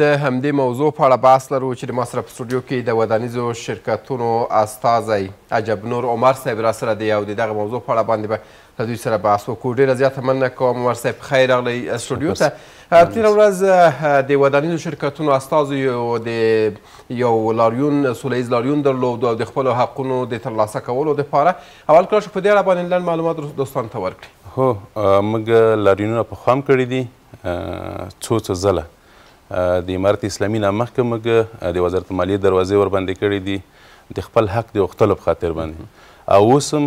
د همدې موضوع په اړه بحث لرو چې د ما سره په سټوډیو کې د ودانیزو شرکتونو استازی عجب نور عمر صاحب را سره دی او د دغه موضوع په اړه باندې به له دوی سره بحث وکړو ډېره زیاته مننه کوم عمر صاحب ښه راغلی سټوډیو ته تېره ورځ د ودانیزو شرکتونو استازیو د یو لاریون سوله ییز لاریون درلود او د خپلو حقونو د ترلاسه کولو دپاره اول کړه چې په دې اړه باندې لنډ معلومات دوستانو ته ورکړي هو موږ لاریونونه پخوا هم کړي دي څو څه ځله د امارت اسلامي نه مخکې موږ د وزارت مالیې دروازې ورباندې کړې دي د خپل حق د غوښتلو په خاطر باندې او اوس هم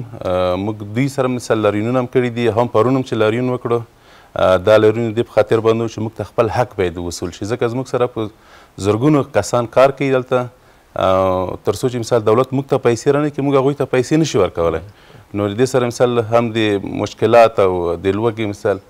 موږ دوی سره مثل لارینونه هم کړي دي هم پرون هم چې لارین وکړو دا لارین دې په خاطر باندې چې موږ ته خپل حق باید وصول شي ځکه زموږ سره په زرګونو کسان کار کوي دلته تر څو چې مثال دولت موږ ته پیسې رانه کې موږ هغوی ته پیسې نشي ورکولی نو دې سره مثال هم د مشکلات او د لوږې مثال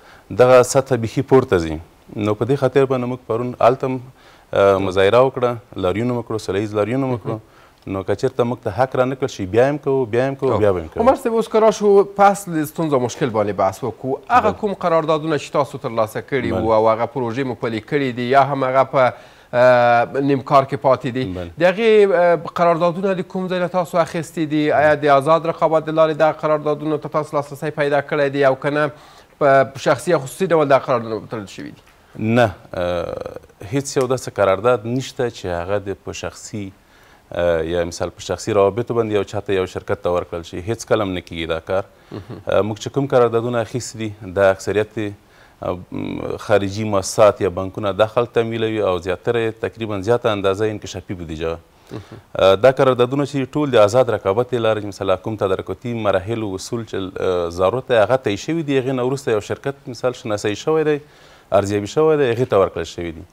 دغه سطح بیخي پورته ځي نو په دې خاطر باندې موږ پرون هلته مظاهره وکړه لاریونه مو کړو سوله ییز لاریونه مو کړو نو که چېرته موږ ته حق را نکړل شي بیا هم کوو بیا هم کوو بیا به هم کوو عمر صاحب اوس که راشو په اصل ستونزه مشکل باندې بحث وکړو هغه کوم قراردادونه چې تاسو ترلاسه کړي وو او هغه پروژې مو پلې کړي دي یا هم هغه په نیم کار کې پاتې دي د هغې قراردادونه د کوم ځای تاسو اخیستی دي آیا د آزاد رقابت د لارې دغه قراردادونو ته تاسو لاسرسی پیدا کړی دی او که نه په شخصي یا خصوصي ډول دا قراردادونه وتړل شوي دي نه هیڅ یو داسې قرارداد نشته چې هغه د په شخصي یا مثال په شخصي روابطو باندې یو چاته یو شرکت ته ورکړل شي هیڅ کلم نه کیږي دا کار موږ چې کوم قراردادونه اخیستي دي د اکثریت خارجي مؤسسات یا بانکونه داخل تمویلوي او زیاتره تقریبا زیاته اندازه انکشافي بودیجه دا قراردادونه چې ټول د آزاد رقابت لارې مثال حکومت تدارکاتي مراحل او اصول چې ضرورت هغه تې شوی دی غو وروسته یو شرکت مثال شناسي شوی دی ارزیابي شوی دی هغې ته ورکړل شوي دي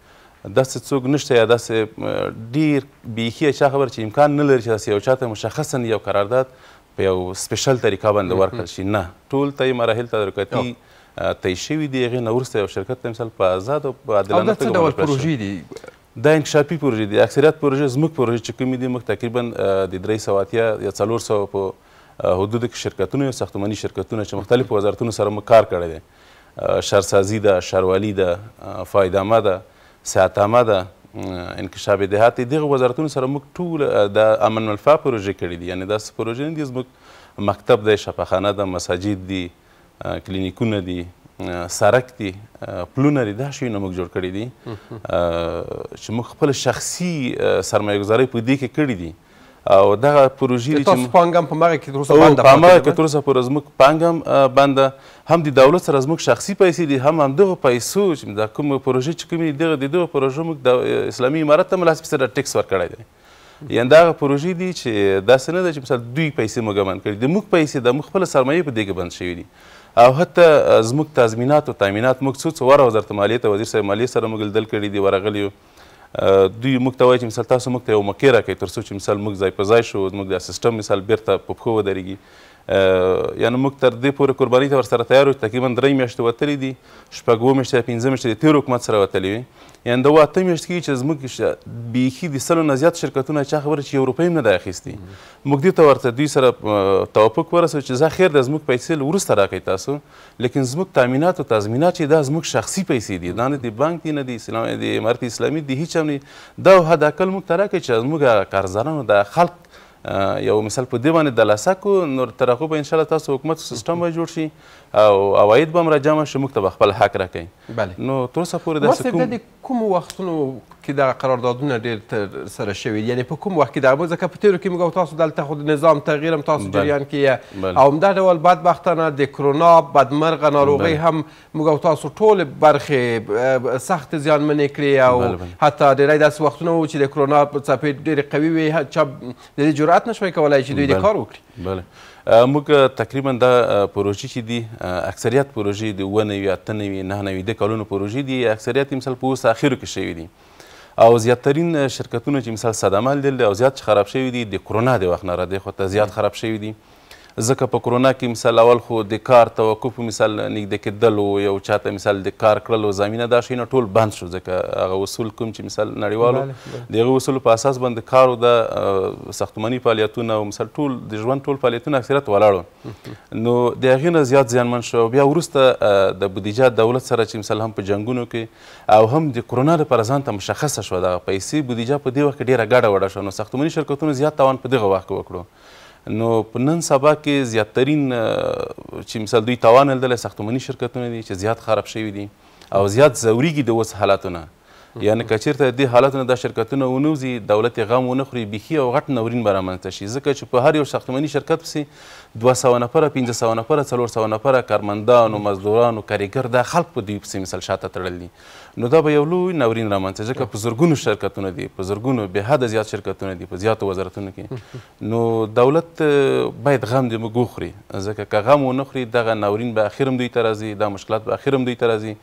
داسې څوک نشته یا داسې ډیر بیخي چا خبر چې امکان نه لري چې داسې یو چا ته مشخصا یو قرارداد په یو سپیشل طریقه باندې ورکړل شي نه ټول ته یې مراحل تدارکاتي طی شوي دي هغې نه وروسته یو شرکت ته مثال په ازاد او په عادلانه توګه ډول پروژې دي دا انکشافي پروژې دي اکثریت پروژې زموږ پروژې چې کومې دي موږ تقریبا د درې سوه اتیا یا څلور سوه په حدودو کې شرکتونه ساختماني شرکتونه چې مختلف وزارتونو سره موږ کار کړی دی شهرسازي ده ښاروالي ده فایدامه ده سیاتامه ده انکشاف دهات دغه وزارتونو سره موږ ټول د امن ملفا پروژې کړي دي یعنی داسې پروژې نه دي زموږ مکتب دی شفاخانه ده مساجد دي کلینیکونه دي سرک دي پلونه دي دا شیونه موږ جوړ کړي دي چې موږ خپل شخصي سرمایهګذارۍ په دې کې کړي دي او دغه پروژې چې تاسو پانګم په مغه کې تر اوسه بنده په مغه کې تر اوسه پر زموږ پانګم بنده هم د دولت سره زموږ شخصي پیسې دي هم هم دغه پیسو چې د کوم پروژې چې کومې دغه د دغه پروژو موږ د اسلامي امارت ته ملاسب سره ټیکس ورکړی دی یعنې دغه پروژې دي چې داسې نه ده چې مثلا دوی پیسې موږ بند کړي د موږ پیسې د موږ خپله سرمایې په دې کې بند شوي دي او حتی زموږ تضمینات او تامینات موږ څو څو واره وزارت مالیې ته وزیر صاحب مالیې سره موږ لیدل کړي دي ورغلي یو دوی موږ ته وایي چې مثال تاسو موږ ته یو مکې راکوئ تر څو چې مثال موږ ځای په ځای شو زموږ دا سیسټم مثال بیرته په پښو ودرېږي یعنی موږ تر دې پورې قربانۍ ته ورسره تیار یو تقریبا درې میاشتې وتلي دي شپږ اوه میاشتې یا پنځه میاشتې د تېر حکومت سره وتلي وي یعنې د اوه اته میاشتې کې چې زموږ بیخي د سلو نه زیات شرکتونه چا خبره چې یو روپۍ هم نه دی اخیستې موږ دې ته ورته دوی سره توافق ورسوو چې زه خیر ده زموږ پیسې له وروسته راکړئ تاسو لیکن زموږ تامینات او تضمینات چې دا زموږ شخصي پیسې دي دا نه د بانک دي نه د اسلام د امارت اسلامي د هېچ هم نه دا حد اقل موږ ته راکړئ چې زموږ قرضدارانو د خلق یو مثال په دې باندې دلاسه کو نو تر هغو به انشاءالله تاسو حکومت سیسټم به جوړ شي او عواید به هم را جمع شي موږ ته به خپل حق راکوي بله نو تر اوسه پورې داسې کوم د کومو وختونو کې دغه قراردادونه ډېر تر سره شوي یعنې په کوم وخت کې دغه ځکه په تېرو کې موږ تاسو دلته خو د نظام تغییر هم تاسو جریان کې او همدا ډول بدبختانه د کرونا بدمرغه ناروغۍ هم موږ تاسو ټول برخې سخت زیانمنې کړې او حتی ډېری داسې وختونه وو چې د کرونا څپې ډېرې قوي وي چا د دې جرأت نشوي کولای چې دوی د کار وکړي بله موږ تقریبا دا پروژې چې دي اکثریت پروژې د اووه نوي اته نوي نهه نوي د کلونو پروژې دي اکثریت یې مثال په اوس اخرو کې شوي دي او زیاترین شرکتونه چې مثال صدمه لیدل او زیات خراب شوي دي د کرونا د وخت نه راځي خو ته زیات خراب شوي دي ځکه په کرونا کې مثال اول خو د کار توقف مثال نږدې کېدل او یو چاته مثال د کار کړلو زمینه دا شي نه ټول بند شو ځکه هغه اصول کوم چې مثال نړیوالو د هغه اصولو په اساس باندې کار او د ساختماني فعالیتونه او مثال ټول د ژوند ټول فعالیتونه اکثریت ولاړو نو د هغې نه زیات زیانمن شو بیا وروسته د بودیجه دولت سره چې مثال هم په جنګونو کې او هم د کرونا لپاره ځان ته مشخصه شوه دغه پیسې بودیجه په دې وخت کې ډېره ګډه وډه شوه نو ساختماني شرکتونو زیات تاوان په دغه وخت کې وکړو نو په نن سبا کې زیاترین چې مثال دوی توان لرل ساختماني شرکتونه دي چې زیات خراب شوي دي او زیات زوريږي د اوس حالاتونه یعنی که چیرته د دې حالت نه دا شرکتونه ونوځي دولت یې غم ونه خوري بیخي او غټ نورین به رامنځته شي ځکه چې په هر یو ساختماني شرکت پسې دوه سوه نفره پنځه سوه نفره څلور سوه نفره کارمندانو مزدورانو کارګر دا خلک په دوی پسې مثل شاته تړلي نو دا به یو لوی ناورین رامنځته ځکه په زرګونو شرکتونه دي په زرګونو بې حده زیات شرکتونه دي په زیاتو وزارتونو کې نو دولت باید غم دې موږ وخوري ځکه که غم ونه خوري دغه ناورین به اخر هم دوی ته راځي دا مشکلات به اخر هم دوی ته راځي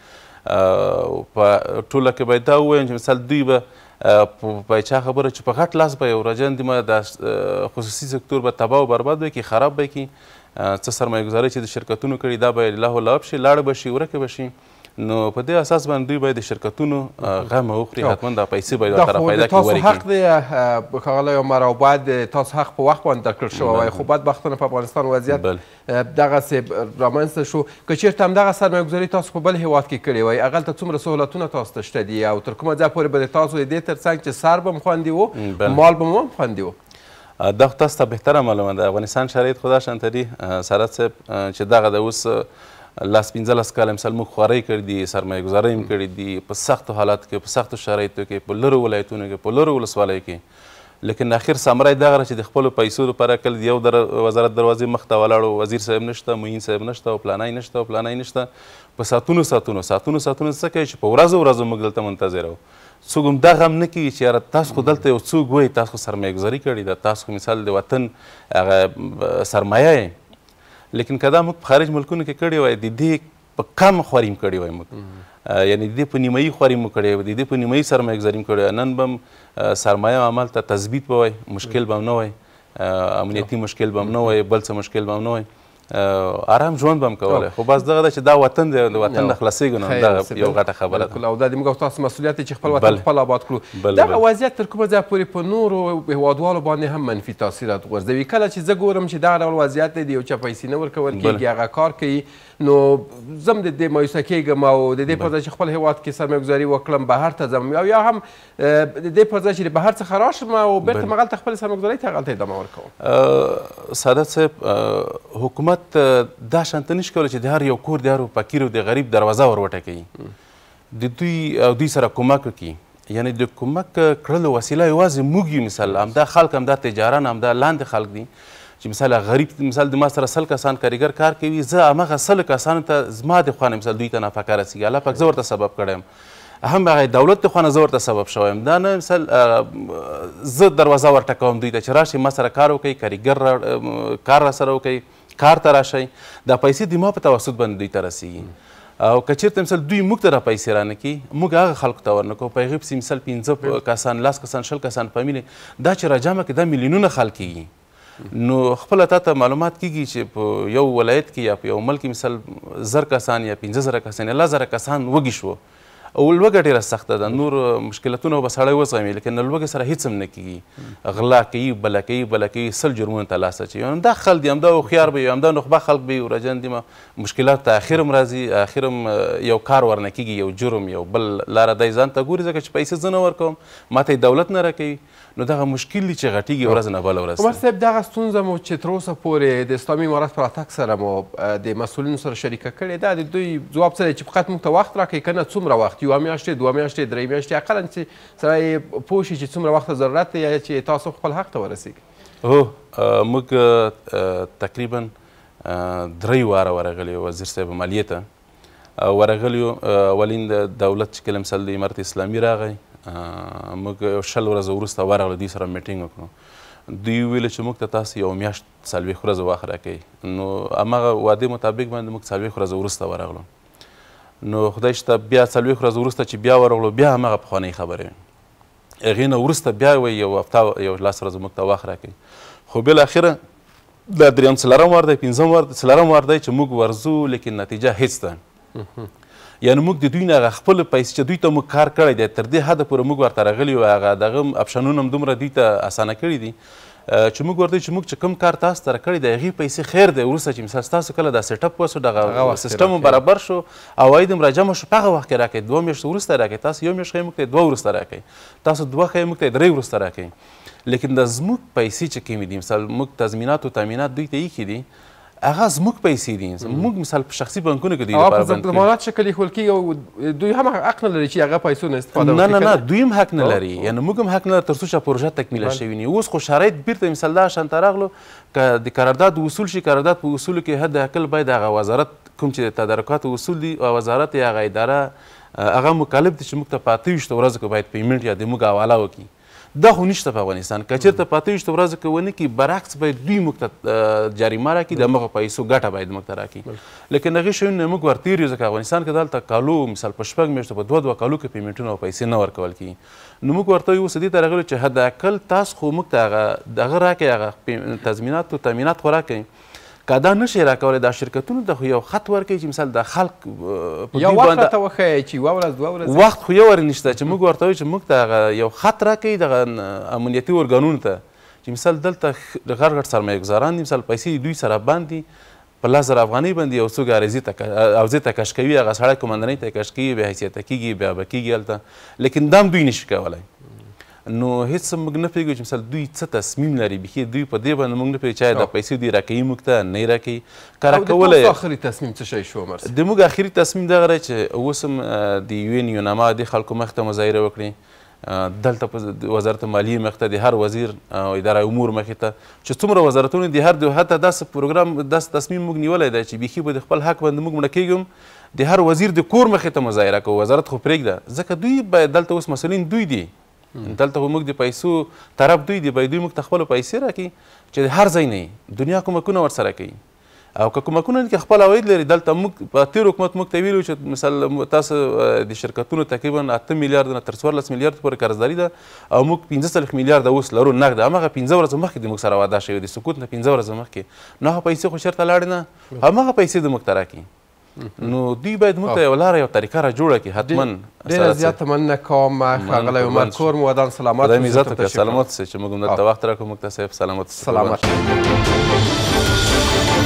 په ټوله کې باید دا ووایم چې مثال دوی به په چا خبره چې په غټ لاس به یې ورجندي ما د خصوصي سکتور به تباه او برباد وي کې خراب به کړي څه سرمایه ګذاري چې د شرکتونو کړي دا به الله لعب شي لاړه به شي ورکه به شي نو په دې اساس باندې دوی باید د شرکتونو غم وخوري حتما دا پیسې باید ورته پیدا کړي تاسو حق دی ښاغلی عمر او باید تاسو حق په وخت باندې درکړل شوی وای خو بدبختانه په افغانستان وضعیت دغسې رامنځته شو که چېرته همدغه سرمایهګذاري تاسو په بل هیواد کې کړې وای هغلته څومره سهولتونه تاسو ته شته دي او تر کومه ځای پورې به د تاسو د دې تر څنګ چې سر به هم خوندي و مال به مو هم خوندي و دا خو تاسو ته بهتره معلومه ده افغانستان شرایط خدا شانتري سرت صاحب چې دغه د اوس لاس پنځلس کاله مثال موږ خوارۍ کړي دي سرمایه ګزارۍ هم کړي دي په سختو حالاتو کې په سختو شرایطو کې په لرو ولایتونو کې په لرو ولسوالیو کې لیکن اخر ثمره یې دغه چې د خپلو پیسو لپاره کله د یو در وزارت دروازې مخ ته ولاړو وزیر صاحب نشته معین صاحب نشته او پلانی نشته او پلانی نشته په ساتونو ساتونو ساتونو ساتونو څه کوي چې په ورځو ورځو موږ دلته منتظر وو څوک هم دا غم نه کوي چې یاره تاسو خو دلته یو څوک وایي تاسو خو سرمایهګزاري کړې ده تاسو خو مثال د وطن هغه سرمایه یې لیکن کدا موږ په خارج ملکونو کې کړی وای د دې په کم خوریم کړی وای موږ یعنی د دې په نیمایي خوریم کړی وای د دې په نیمایي سرمایه ګزاریم کړی نن بم سرمایه عمل ته تثبیت بوای مشکل بم نه وای امنیتي مشکل بم نه وای بل څه مشکل بم نه وای آرام ژوند بم کوله خو بس دغه چې دا وطن دی د وطن نه خلاصېږو نو دغه یو غټه خبره ده او دا د موږ او تاسو مسؤلیت دی چې خپل وطن خپل آباد کړو دغه وضعیت تر کومه ځایه پورې په نورو هیوادوالو باندې هم منفي تاثیرات غورځوي کله چې زه ګورم چې دغه ډول وضعیت دی یو چا پیسې نه ورکول کېږي هغه کار کوي نو زم د دې مایوسه کېږم او د دې پر ځای چې خپل هیواد کې سرمایهګزاري وکړم بهر ته ځم او یا هم د دې پر ځای چې بهر څخه راشم او بېرته مغلته خپل سرمایهګزاري ته هغلته ادامه ورکوم ساده صاحب حکومت حکومت دا شانته نشي کولی چې د هر یو کور د هر فقیر او د غریب دروازه ور وټکوي د دوی او دوی سره کومک وکړي یعنی د کومک کړلو وسیله یوازې موږ یو مثال همدا خلک همدا تجاران همدا لاندې خلک دي چې مثال غریب مثال د ما سره سل کسان کارګر کار کوي زه هماغه سل کسانو ته زما د خوانه مثال دوی ته نافقه رسیږي الله پاک زه ورته سبب کړی هم هغه دولت د خوانه زه ورته سبب شویم دا نه مثال زه دروازه ورټکوم دوی ته چې راشي ما سره کار وکړي کارګر کار را سره وکړي کار ته راشئ دا پیسې د ما په توسط باندې دوی ته رسیږي او که چېرته مثال دوی موږ ته را پیسې رانه کړي موږ هغه خلکو ته ورنکړو په هغې پسې مثال پنځه کسان لس کسان شل کسان فامیلې دا چې راجمع کړي دا میلیونونه خلک کیږي نو خپل تاسو معلومات کیږي چې په یو ولایت کې یا په یو ملک مثال زر کسان یا 15000 کسان یا 1000 کسان وږي شو او لوګه ډیره سخته ده نور مشکلتونه به سړی وزغمي لیکن لوګه سره هیڅ هم نه کیږي غلا کوي بله کوي بله کوي سل جرمونه ته لاس اچوي همدا خل دي همدا هوښیار به وي همدا نخبه خلک به وي ورجن دي مشکلات ته اخر هم راځي اخر هم یو کار ورنه کیږي یو جرم یو بل لاره دی ځان ته ګوري ځکه چې پیسې زه نه ورکوم ماته دولت نه راکوي نو دغه مشکل دی چې غټیږي ورځ نه بله ورځ عمر صاحب دغه ستونزه مو چې تر اوسه پورې د اسلامي امارت پر راتګ سره مو د مسؤلینو سره شریکه کړې ده د دوی ځواب څه دی چې فقط موږ ته وخت راکوي که نه څومره وخت وخت یوه میاشتې دوه میاشتې درې میاشتې اقلا چې سړی پوه شي چې څومره وخته ضرورت دی یا چې تاسو خپل حق ته ورسیږي هو موږ تقریبا درې واره ورغلی وزیر صاحب مالیې ته ورغلی اولین د دولت چې کلم سل د امارت اسلامي راغی موږ یو شل ورځې وروسته ورغلو دوی سره میټینګ وکړو دوی ویل چې موږ ته تاسو یو میاشت څلوېښت ورځې وخت راکوي نو هماغه وعدې مطابق باندې موږ څلوېښت ورځې وروسته ورغلو نو خدای شته بیا څلوېښت ورځې وروسته چې بیا ورغلو بیا همغه پخوانۍ خبرې وې هغې نه وروسته بیا وایي یو هفته یو لس ورځې موږ ته وخت راکوي خو بالاخره دا درېیم څلورم وار دی پنځم وار څلورم وار دی چې موږ ورځو لیکن نتیجه هېڅ ده یعنی موږ د دوی نه هغه خپل پیسې چې دوی ته موږ کار کړی دی تر دې حده پورې موږ ورته راغلي یو هغه دغه اپشنونه هم دومره دوی ته اسانه کړي دي چې موږ ورته چې موږ چې کوم کار تاسو ته راکړی د هغې پیسې خیر دی وروسته چې مثال ستاسو کله دا سیټپ وسو دغه سیسټم برابر شو عواید هم راجمع شو په هغه وخت کې راکړئ دوه میاشتې وروسته راکړئ تاسو یو میاشت ښایي موږ ته دوه وروسته راکړئ تاسو دوه ښایي موږ ته درې وروسته راکړئ لیکن د زموږ پیسې چې کومې دي مثال موږ تضمینات او تامینات دوی ته ایښي دي هغه زموږ پیسې دي موږ مثال په شخصي بانکونو کې دوی لپاره بند ضمانت شکل یې ښول کېږي او دوی هم حق نه لري چې هغه پیسو نه استفاده وکړي نه نه نه دوی هم حق نه لري یعنی موږ هم حق نه لري تر څو چې پروژه تکمیله شوې نه اوس خو شرایط بیرته مثال دا شان راغلو که د قرارداد اصول شي قرارداد په اصولو کې حد اقل باید هغه وزارت کوم چې تدارکات اصول دي او وزارت یا هغه اداره هغه مکلف دي چې موږ ته په اته ویشتو ورځو کې باید پیمنټ یا د موږ حواله وکړي دا خو نشته په افغانستان که چېرته په اته ویشتو ورځو کې ونه کړي برعکس باید دوی موږ ته جریمه راکړي د همغه پیسو ګټه باید موږ ته راکړي لکن هغې شیونه موږ ورتېر یو ځکه افغانستان کې دلته کالو مثال په شپږ میاشتو په دوه دوه کالو کې پیمنټونه او پیسې نه ورکول کېږي نو موږ ورته یو سدې ته راغلو چې حداقل تاسو خو موږ ته هغه دغه راکړئ هغه تضمینات او تامینات خو راکړئ که دا نشي راکولی دا شرکتونو ته خو یو خط ورکوي چې مثال د خلق یو وخت راته وښیي چې یوه ورځ دوه ورځې وخت خو یو ور نشته چې موږ ورته وایو چې موږ ته یو خط راکوي دغه امنیتي ارګانونو ته چې مثال دلته غټ غټ سرمایهګزاران دي مثال پیسې دوی سره بند دي په لس زره افغانۍ باندې یو څوک عرضې ته کش کوي هغه سړی قمندانۍ ته کش کوي بې حیثیته کېږي بې ابه کېږي هلته لیکن دام دوی نشي کولی نو هیڅ موږ نه پیږو چې مثلا دوی څه تصمیم لري بخي دوی په دې باندې موږ نه پیږو چې دا پیسې دوی راکوي موږ ته نه راکوي کار کولای او اخري تصمیم څه شی شو مرسي د موږ اخري تصمیم دغه راځي چې اوس هم د یو ان یونما د خلکو مخ ته مظاهره وکړي دلته وزارت مالیه مخته د هر وزیر او اداره امور مخې ته چې څومره وزارتونه دي هر دوی حتی داسې پروګرام داسې تصمیم موږ نیولی دی چې بیخي به د خپل حق باندې موږ مړه کیږم د هر وزیر د کور مخې ته مظاهره کوو وزارت خو پرېږده ځکه دوی باید دلته اوس مسلین دوی دي دلته موږ د پیسو طرف دوی دی دوی موږ ته خپل پیسې راکړي چې هر ځای نه دنیا کومکونه ورسره کوي او که کومکونه کې خپل عواید لري دلته موږ په تیر حکومت موږ ته ویلو چې مثلا تاسو د شرکتونو تقریبا 8 میلیارډ نه تر 14 میلیارډ پورې قرضداري ده او موږ 15 میلیارډ اوس لرو نقد هغه 15 ورځې مخکې د موږ سره واده شوی د سکوت نه 15 ورځې مخکې نه پیسې خو شرط لاړ نه هغه پیسې د موږ تراکي نو دوی باید موږ ته یو لاره یو طریقه را جوړه کړي حتما ډېره زیات تمنه کوم ښاغلی عمر کور مو ودان سلامت خدای مو عزت وکړي سلامت سئ چې موږ هم درته وخت راکړو موږ ته صاحب سلامت سلامت